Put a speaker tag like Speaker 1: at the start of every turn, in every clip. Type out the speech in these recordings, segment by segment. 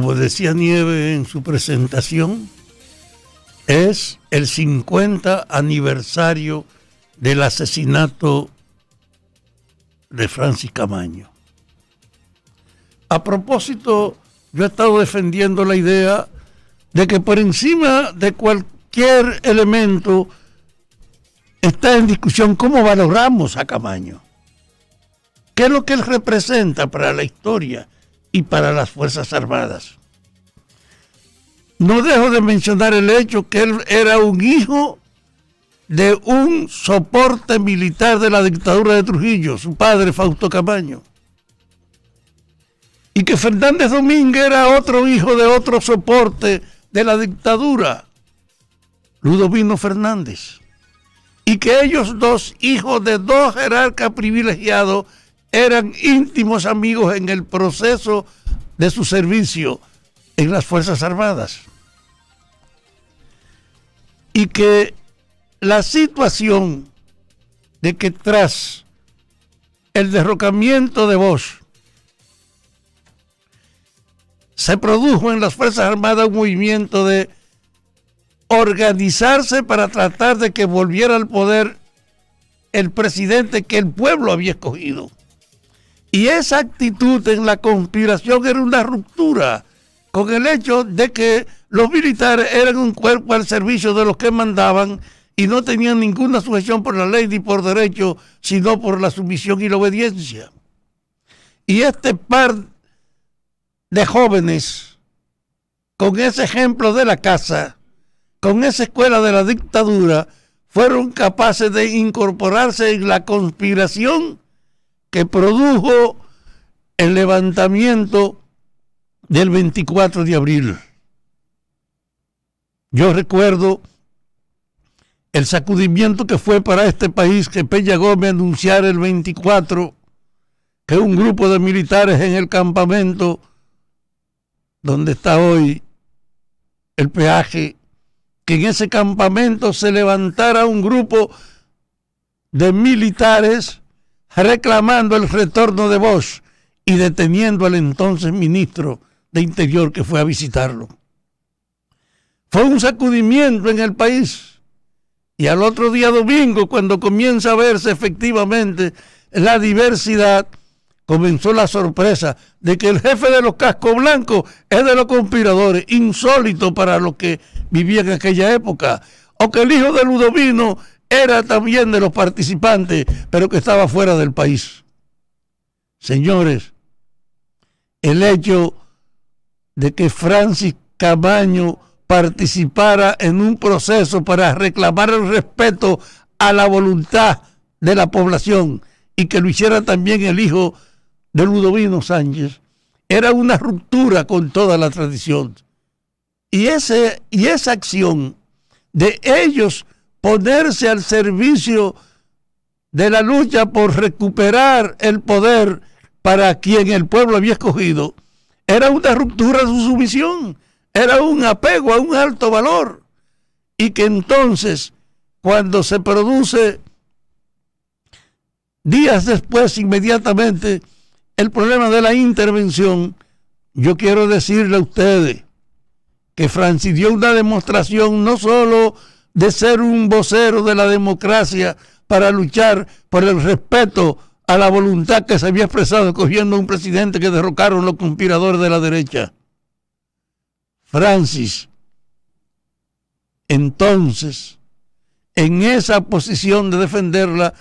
Speaker 1: como decía Nieve en su presentación, es el 50 aniversario del asesinato de Francis Camaño. A propósito, yo he estado defendiendo la idea de que por encima de cualquier elemento está en discusión cómo valoramos a Camaño. ¿Qué es lo que él representa para la historia y para las Fuerzas Armadas? no dejo de mencionar el hecho que él era un hijo de un soporte militar de la dictadura de Trujillo, su padre Fausto Camaño. Y que Fernández Domínguez era otro hijo de otro soporte de la dictadura, Ludovino Fernández. Y que ellos dos, hijos de dos jerarcas privilegiados, eran íntimos amigos en el proceso de su servicio en las Fuerzas Armadas y que la situación de que tras el derrocamiento de Bosch se produjo en las Fuerzas Armadas un movimiento de organizarse para tratar de que volviera al poder el presidente que el pueblo había escogido. Y esa actitud en la conspiración era una ruptura con el hecho de que los militares eran un cuerpo al servicio de los que mandaban y no tenían ninguna sujeción por la ley ni por derecho, sino por la sumisión y la obediencia. Y este par de jóvenes, con ese ejemplo de la casa, con esa escuela de la dictadura, fueron capaces de incorporarse en la conspiración que produjo el levantamiento del 24 de abril. Yo recuerdo el sacudimiento que fue para este país que Peña Gómez anunciara el 24 que un grupo de militares en el campamento donde está hoy el peaje, que en ese campamento se levantara un grupo de militares reclamando el retorno de Bosch y deteniendo al entonces ministro de Interior que fue a visitarlo. Fue un sacudimiento en el país. Y al otro día domingo, cuando comienza a verse efectivamente la diversidad, comenzó la sorpresa de que el jefe de los cascos blancos es de los conspiradores, insólito para los que vivían en aquella época, o que el hijo de Ludovino era también de los participantes, pero que estaba fuera del país. Señores, el hecho de que Francis Camaño participara en un proceso para reclamar el respeto a la voluntad de la población y que lo hiciera también el hijo de Ludovino Sánchez, era una ruptura con toda la tradición. Y, ese, y esa acción de ellos ponerse al servicio de la lucha por recuperar el poder para quien el pueblo había escogido, era una ruptura de su sumisión era un apego a un alto valor y que entonces cuando se produce días después inmediatamente el problema de la intervención, yo quiero decirle a ustedes que Francis dio una demostración no solo de ser un vocero de la democracia para luchar por el respeto a la voluntad que se había expresado cogiendo a un presidente que derrocaron los conspiradores de la derecha Francis, entonces, en esa posición de defenderla,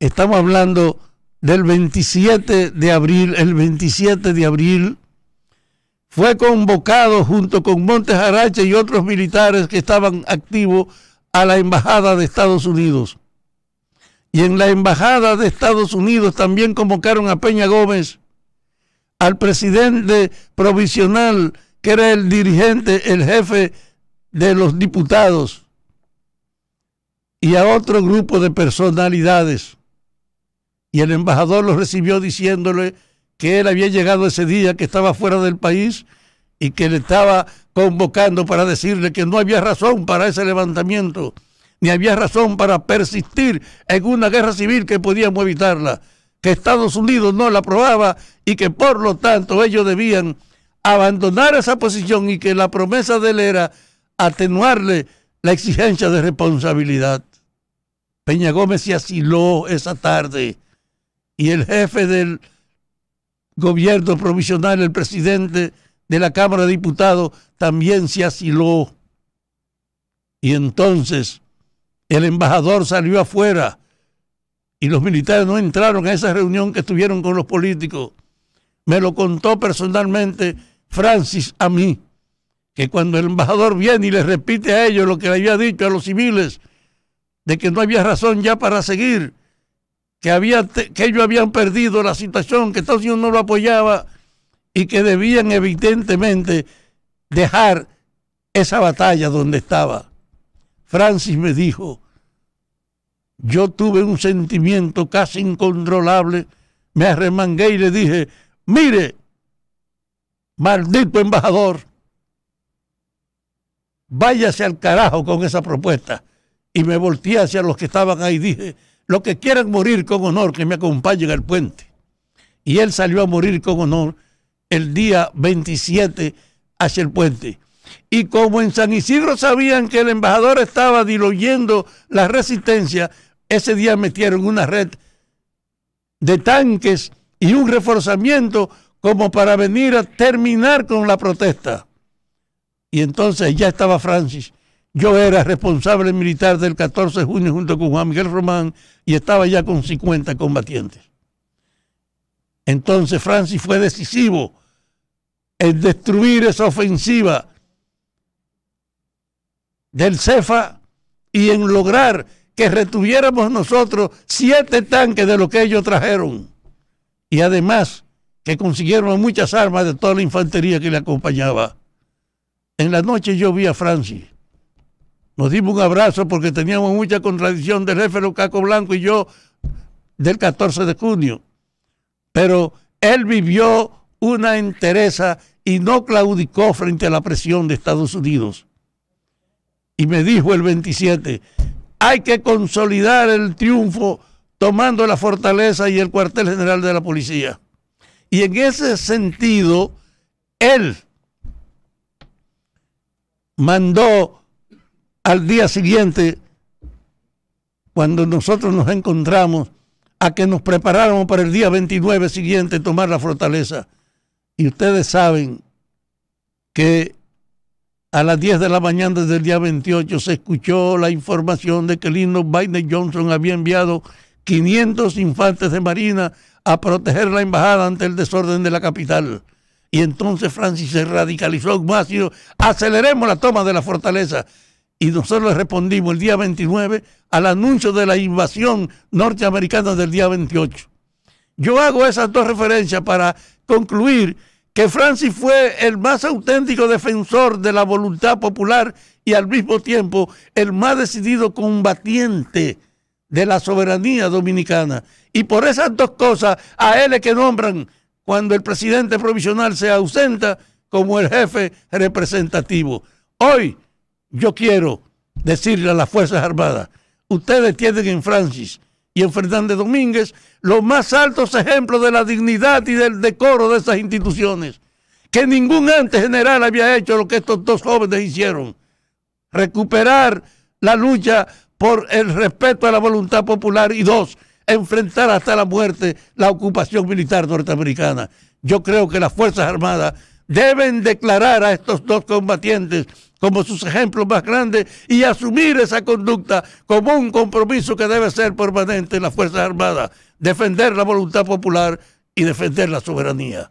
Speaker 1: estamos hablando del 27 de abril, el 27 de abril, fue convocado junto con Montes Arache y otros militares que estaban activos a la Embajada de Estados Unidos. Y en la Embajada de Estados Unidos también convocaron a Peña Gómez, al presidente provisional que era el dirigente, el jefe de los diputados, y a otro grupo de personalidades. Y el embajador lo recibió diciéndole que él había llegado ese día, que estaba fuera del país y que le estaba convocando para decirle que no había razón para ese levantamiento, ni había razón para persistir en una guerra civil que podíamos evitarla, que Estados Unidos no la aprobaba y que por lo tanto ellos debían abandonar esa posición y que la promesa de él era atenuarle la exigencia de responsabilidad. Peña Gómez se asiló esa tarde y el jefe del gobierno provisional, el presidente de la Cámara de Diputados, también se asiló. Y entonces el embajador salió afuera y los militares no entraron a esa reunión que estuvieron con los políticos. Me lo contó personalmente Francis a mí, que cuando el embajador viene y le repite a ellos lo que le había dicho a los civiles, de que no había razón ya para seguir, que, había, que ellos habían perdido la situación, que Estados Unidos no lo apoyaba y que debían evidentemente dejar esa batalla donde estaba. Francis me dijo, yo tuve un sentimiento casi incontrolable, me arremangué y le dije, mire, Maldito embajador, váyase al carajo con esa propuesta. Y me volteé hacia los que estaban ahí y dije, los que quieran morir con honor, que me acompañen al puente. Y él salió a morir con honor el día 27 hacia el puente. Y como en San Isidro sabían que el embajador estaba diluyendo la resistencia, ese día metieron una red de tanques y un reforzamiento como para venir a terminar con la protesta. Y entonces ya estaba Francis. Yo era responsable militar del 14 de junio junto con Juan Miguel Román y estaba ya con 50 combatientes. Entonces Francis fue decisivo en destruir esa ofensiva del Cefa y en lograr que retuviéramos nosotros siete tanques de lo que ellos trajeron. Y además que consiguieron muchas armas de toda la infantería que le acompañaba. En la noche yo vi a Francis. Nos dimos un abrazo porque teníamos mucha contradicción del jefe Caco Blanco y yo del 14 de junio. Pero él vivió una entereza y no claudicó frente a la presión de Estados Unidos. Y me dijo el 27, hay que consolidar el triunfo tomando la fortaleza y el cuartel general de la policía. Y en ese sentido, él mandó al día siguiente, cuando nosotros nos encontramos, a que nos preparáramos para el día 29 siguiente tomar la fortaleza. Y ustedes saben que a las 10 de la mañana desde el día 28 se escuchó la información de que lindo Biden Johnson había enviado 500 infantes de marina a proteger la embajada ante el desorden de la capital. Y entonces Francis se radicalizó más y dijo, aceleremos la toma de la fortaleza. Y nosotros le respondimos el día 29 al anuncio de la invasión norteamericana del día 28. Yo hago esas dos referencias para concluir que Francis fue el más auténtico defensor de la voluntad popular y al mismo tiempo el más decidido combatiente de la soberanía dominicana. Y por esas dos cosas, a él es que nombran cuando el presidente provisional se ausenta como el jefe representativo. Hoy yo quiero decirle a las Fuerzas Armadas, ustedes tienen en Francis y en Fernández Domínguez los más altos ejemplos de la dignidad y del decoro de esas instituciones, que ningún antes general había hecho lo que estos dos jóvenes hicieron, recuperar la lucha por el respeto a la voluntad popular y dos, enfrentar hasta la muerte la ocupación militar norteamericana. Yo creo que las Fuerzas Armadas deben declarar a estos dos combatientes como sus ejemplos más grandes y asumir esa conducta como un compromiso que debe ser permanente en las Fuerzas Armadas, defender la voluntad popular y defender la soberanía.